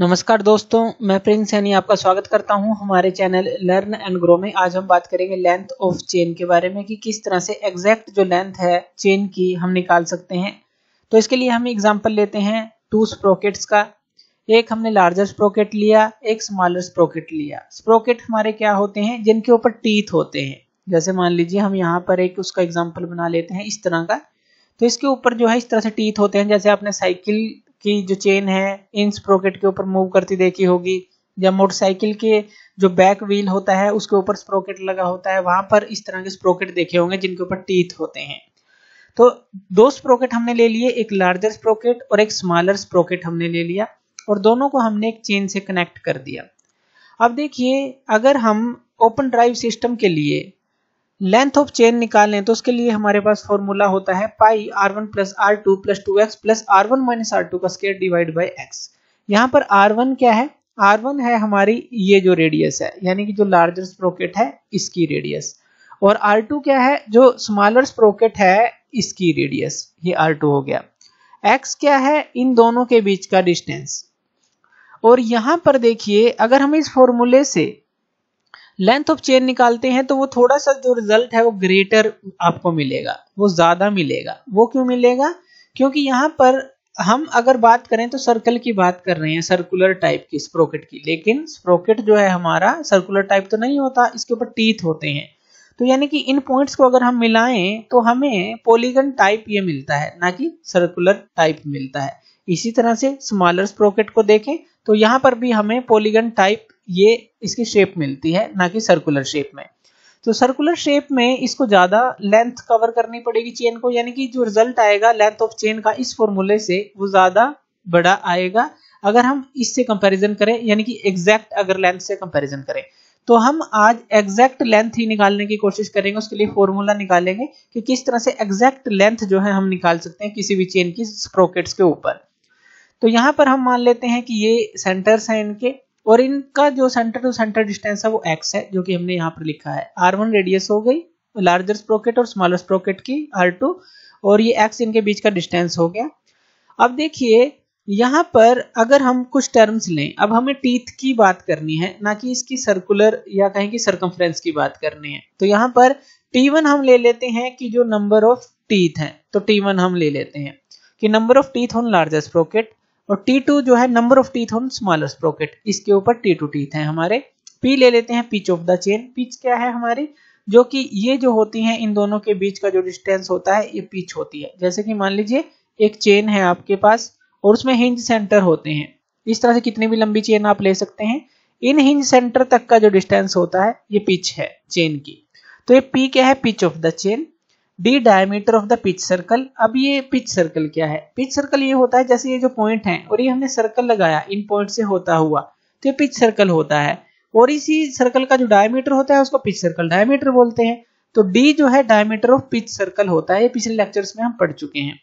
नमस्कार दोस्तों मैं प्रिंस सैनी आपका स्वागत करता हूं हमारे चैनल लर्न एंड ग्रो में आज हम बात करेंगे लेंथ ऑफ चेन के बारे में कि किस तरह से एग्जैक्ट जो लेंथ है चेन की हम निकाल सकते हैं तो इसके लिए हम एग्जांपल लेते हैं टू स्प्रोकेट्स का एक हमने लार्जर स्प्रोकेट लिया एक स्मॉलर स्प्रोकेट लिया स्प्रोकेट हमारे क्या होते हैं जिनके ऊपर टीथ होते हैं जैसे मान लीजिए हम यहाँ पर एक उसका एग्जाम्पल बना लेते हैं इस तरह का तो इसके ऊपर जो है इस तरह से टीथ होते हैं जैसे आपने साइकिल की जो चेन है इन स्प्रोकेट के ऊपर मूव करती देखी होगी या मोटरसाइकिल के जो बैक व्हील होता है उसके ऊपर स्प्रोकेट लगा होता है वहां पर इस तरह के स्प्रोकेट देखे होंगे जिनके ऊपर टीथ होते हैं तो दो स्प्रोकेट हमने ले लिए एक लार्जर स्प्रोकेट और एक स्मॉलर स्प्रोकेट हमने ले लिया और दोनों को हमने एक चेन से कनेक्ट कर दिया अब देखिए अगर हम ओपन ड्राइव सिस्टम के लिए लेंथ ऑफ चेन निकालें तो उसके लिए हमारे पास फॉर्मूला होता है pi R one plus R two plus two X plus R one minus R two का स्केयर डिवाइड बाई एक्स यहाँ पर आर वन क्या है आर वन है हमारी ये जो रेडियस है यानी कि जो लार्जर स्प्रोकेट है इसकी रेडियस और आर टू क्या है जो स्मॉलर स्प्रोकेट है इसकी रेडियस ये आर टू हो गया एक्स क्या है इन दोनों के बीच का डिस्टेंस और यहां पर देखिए अगर हम इस फॉर्मूले से लेंथ ऑफ चेन निकालते हैं तो वो थोड़ा सा जो रिजल्ट है वो ग्रेटर आपको मिलेगा वो ज्यादा मिलेगा वो क्यों मिलेगा क्योंकि यहाँ पर हम अगर बात करें तो सर्कल की बात कर रहे हैं सर्कुलर टाइप की स्प्रोकेट की लेकिन स्प्रोकेट जो है हमारा सर्कुलर टाइप तो नहीं होता इसके ऊपर टीथ होते हैं तो यानी कि इन पॉइंट्स को अगर हम मिलाएं तो हमें पॉलीगन टाइप ये मिलता है ना कि सर्कुलर टाइप मिलता है इसी तरह से स्मॉलर स्प्रोकेट को देखें तो यहाँ पर भी हमें पॉलीगन टाइप ये इसकी शेप मिलती है ना कि सर्कुलर शेप में तो सर्कुलर शेप में इसको ज़्यादा लेंथ कवर करनी पड़ेगी चेन को यानी कि जो रिजल्ट आएगा लेंथ ऑफ चेन का इस फॉर्मूले से वो ज़्यादा बड़ा आएगा अगर हम इससे कंपैरिजन करें यानी कि एग्जैक्ट अगर लेंथ से कंपैरिजन करें तो हम आज एग्जैक्ट लेंथ ही निकालने की कोशिश करेंगे उसके लिए फॉर्मूला निकालेंगे कि किस तरह से एग्जैक्ट लेंथ जो है हम निकाल सकते हैं किसी भी चेन की स्प्रोकेट्स के ऊपर तो यहां पर हम मान लेते हैं कि ये सेंटर्स हैं इनके और इनका जो सेंटर टू सेंटर डिस्टेंस है वो एक्स है जो कि हमने यहाँ पर लिखा है आर वन रेडियस हो गई लार्जर स्प्रोकेट और स्मॉलर स्प्रोकेट की आर टू और ये एक्स इनके बीच का डिस्टेंस हो गया अब देखिए यहाँ पर अगर हम कुछ टर्म्स लें अब हमें टीथ की बात करनी है ना कि इसकी सर्कुलर या कहें कि सर्कम्फ्रेंस की बात करनी है तो यहाँ पर T1 हम ले लेते हैं कि जो नंबर ऑफ टीथ है तो T1 हम ले लेते हैं कि number of teeth on largest sprocket और टी टू जो है number of teeth on smallest sprocket इसके ऊपर टी टू टीथ है हमारे पी ले लेते हैं pitch of the chain pitch क्या है हमारी जो कि ये जो होती है इन दोनों के बीच का जो डिस्टेंस होता है ये पिच होती है जैसे कि मान लीजिए एक चेन है आपके पास और उसमें हिंज सेंटर होते हैं इस तरह से कितनी भी लंबी चेन आप ले सकते हैं इन हिंज सेंटर तक का जो डिस्टेंस होता है ये पिच है चेन की तो ये पी क्या है pitch of the chain D diameter of the pitch circle अब ये पिच सर्कल क्या है पिच सर्कल ये होता है जैसे ये जो पॉइंट है और ये हमने सर्कल लगाया इन पॉइंट से होता हुआ तो ये पिच सर्कल होता है और इसी सर्कल का जो डायमीटर होता है उसको पिच सर्कल डायमीटर बोलते हैं तो डी जो है डायमीटर ऑफ पिच सर्कल होता है ये पिछले लेक्चर्स में हम पढ़ चुके हैं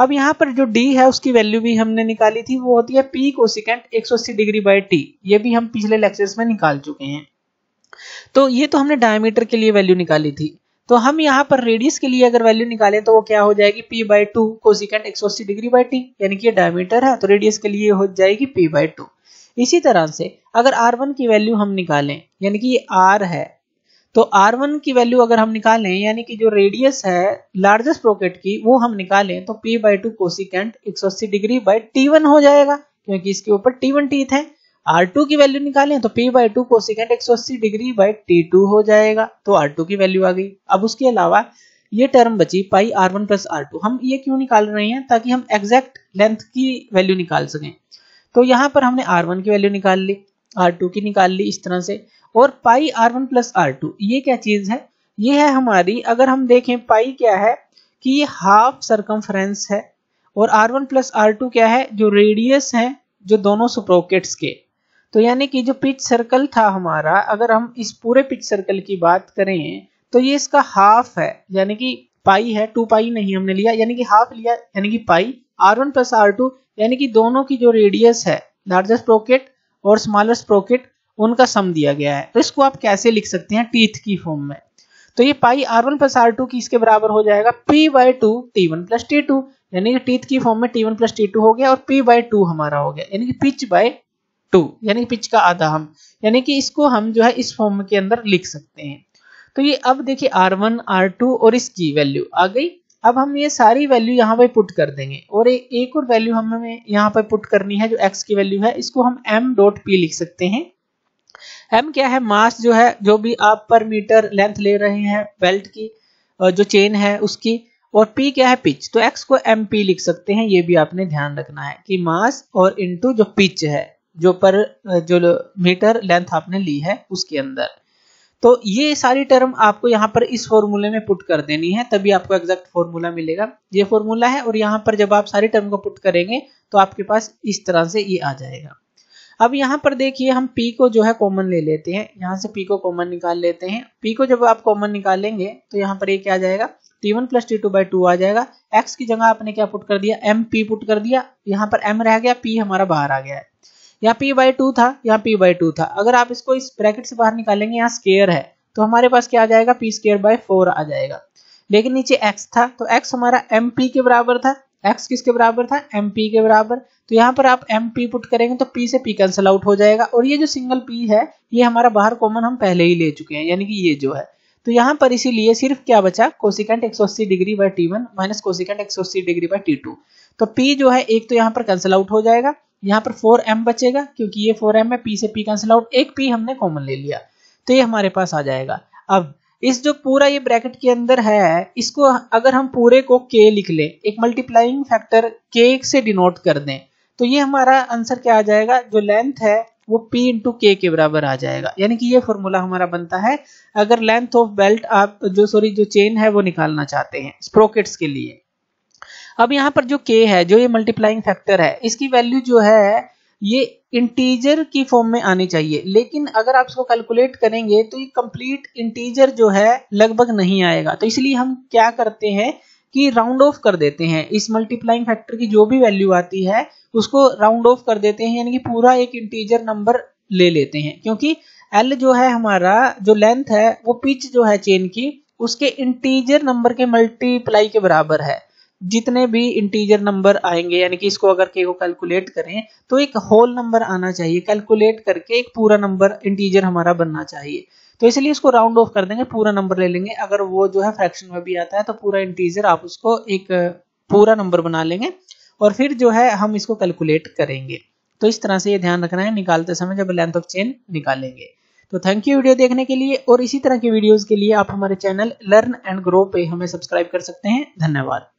अब यहाँ पर जो डी है उसकी वैल्यू भी हमने निकाली थी वो होती है पी को सिकेंड एक डिग्री बाई टी ये भी हम पिछले लेक्चर्स में निकाल चुके हैं तो ये तो हमने डायमीटर के लिए वैल्यू निकाली थी तो हम यहाँ पर रेडियस के लिए अगर वैल्यू निकालें तो वो क्या हो जाएगी पी बाई टू सिकेंड एक डिग्री बाई टी यानी कि डायमीटर है तो रेडियस के लिए हो जाएगी पी बाई टू इसी तरह से अगर आर वन की वैल्यू हम निकालें यानी कि ये आर है तो आर वन की वैल्यू अगर हम निकालें यानी कि जो रेडियस है लार्जेस्ट प्रोकेट की वो हम निकालें तो पी बाई टू कोसिकेंट एक डिग्री बाई टी हो जाएगा क्योंकि इसके ऊपर टी वन टीथ है आर टू की वैल्यू निकाले तो P by two cosecant एक सौ अस्सी डिग्री बाई टी टू हो जाएगा तो आर टू की वैल्यू आ गई अब उसके अलावा ये टर्म बची pi R one plus R two हम ये क्यों निकाल रहे हैं ताकि हम एग्जैक्ट लेंथ की वैल्यू निकाल सकें तो यहाँ पर हमने आर वन की वैल्यू निकाल ली आर टू की निकाल ली इस तरह से और pi R one plus R two ये क्या चीज है ये है हमारी अगर हम देखें पाई क्या है कि ये हाफ सरकमफ्रेंस है और R one plus R two क्या है जो रेडियस है जो दोनों सुप्रोकेट्स के तो यानी कि जो पिच सर्कल था हमारा अगर हम इस पूरे पिच सर्कल की बात करें तो ये इसका हाफ है यानी कि पाई है टू पाई नहीं हमने लिया यानी कि हाफ लिया यानी कि pi R one plus R two यानी कि दोनों की जो रेडियस है लार्जेस्ट प्रोकेट और स्मॉलेस्ट प्रोकेट उनका सम दिया गया है तो इसको आप कैसे लिख सकते हैं टीथ की फॉर्म में तो ये pi R one plus R two की इसके बराबर हो जाएगा P by two T one plus T two यानी कि टीथ की फॉर्म में T one plus T two हो गया और पी बाई टू हमारा हो गया यानी कि पिच बाय टू यानी पिच का आधा हम यानी कि इसको हम जो है इस फॉर्म के अंदर लिख सकते हैं तो ये अब देखिए आर वन आर टू और इसकी वैल्यू आ गई अब हम ये सारी वैल्यू यहाँ पे पुट कर देंगे और ए, एक और वैल्यू हमें यहाँ पर पुट करनी है जो एक्स की वैल्यू है इसको हम एम डॉट पी लिख सकते हैं एम क्या है मास जो है जो भी आप पर मीटर लेंथ ले रहे हैं बेल्ट की जो चेन है उसकी और पी क्या है पिच तो एक्स को एम पी लिख सकते हैं ये भी आपने ध्यान रखना है कि मास और इंटू जो पिच है जो पर जो मीटर लेंथ आपने ली है उसके अंदर तो ये सारी टर्म आपको यहाँ पर इस फॉर्मूले में पुट कर देनी है तभी आपको एग्जैक्ट फॉर्मूला मिलेगा ये फॉर्मूला है और यहाँ पर जब आप सारी टर्म को पुट करेंगे तो आपके पास इस तरह से ये आ जाएगा अब यहाँ पर देखिए हम पी को जो है कॉमन ले लेते हैं यहाँ से पी को कॉमन निकाल लेते हैं पी को जब आप कॉमन निकालेंगे तो यहाँ पर ये क्या आ जाएगा T one plus T two by two आ जाएगा एक्स की जगह आपने क्या पुट कर दिया एम पी पुट कर दिया यहाँ पर एम रह गया पी हमारा बाहर आ गया है यहाँ पी बाई टू था यहाँ पी बाई टू था अगर आप इसको इस ब्रैकेट से बाहर निकालेंगे यहाँ स्केयर है तो हमारे पास क्या आ जाएगा पी स्केयर बाय फोर आ जाएगा लेकिन नीचे एक्स था तो एक्स हमारा एम पी के बराबर था एक्स किसके बराबर था एम पी के बराबर तो यहाँ पर आप एम पी पुट करेंगे तो पी से पी कैंसिल आउट हो जाएगा और ये जो सिंगल पी है ये हमारा बाहर कॉमन हम पहले ही ले चुके हैं यानी कि ये जो है तो यहाँ पर इसीलिए सिर्फ क्या बचा कोसिकेंट अस्सी degree by t one minus cosecant अस्सी डिग्री बाय टी टू तो पी जो है एक तो यहाँ पर कैंसिल आउट हो जाएगा यहाँ पर फोर एम बचेगा क्योंकि ये फोर एम है पी से पी कैंसिल आउट एक पी हमने कॉमन ले लिया तो ये हमारे पास आ जाएगा अब इस जो पूरा ये ब्रैकेट के अंदर है इसको अगर हम पूरे को के लिख लें एक मल्टीप्लाइंग फैक्टर के से डिनोट कर दें तो ये हमारा आंसर क्या आ जाएगा जो लेंथ है वो p इंटू के के बराबर आ जाएगा यानी कि ये फॉर्मूला हमारा बनता है अगर लेंथ ऑफ बेल्ट आप जो सॉरी जो चेन है वो निकालना चाहते हैं स्प्रोकेट्स के लिए अब यहां पर जो के है जो ये मल्टीप्लाइंग फैक्टर है इसकी वैल्यू जो है ये इंटीजर की फॉर्म में आनी चाहिए लेकिन अगर आप इसको कैलकुलेट करेंगे तो ये कंप्लीट इंटीजर जो है लगभग नहीं आएगा तो इसलिए हम क्या करते हैं कि राउंड ऑफ कर देते हैं इस मल्टीप्लाइंग फैक्टर की जो भी वैल्यू आती है उसको राउंड ऑफ कर देते हैं यानी कि पूरा एक इंटीजर नंबर ले लेते हैं क्योंकि एल जो है हमारा जो लेंथ है वो पिच जो है चेन की उसके इंटीजर नंबर के मल्टीप्लाई के बराबर है जितने भी इंटीजर नंबर आएंगे यानी कि इसको अगर के को कैलकुलेट करें तो एक होल नंबर आना चाहिए कैलकुलेट करके एक पूरा नंबर इंटीजर हमारा बनना चाहिए तो इसलिए इसको राउंड ऑफ कर देंगे पूरा नंबर ले लेंगे अगर वो जो है फ्रैक्शन में भी आता है तो पूरा इंटीजर आप उसको एक पूरा नंबर बना लेंगे और फिर जो है हम इसको कैलकुलेट करेंगे तो इस तरह से ये ध्यान रखना है निकालते समय जब लेंथ ऑफ चेन निकालेंगे तो थैंक यू वीडियो देखने के लिए और इसी तरह की वीडियोस के लिए आप हमारे चैनल लर्न एंड ग्रो पे हमें सब्सक्राइब कर सकते हैं धन्यवाद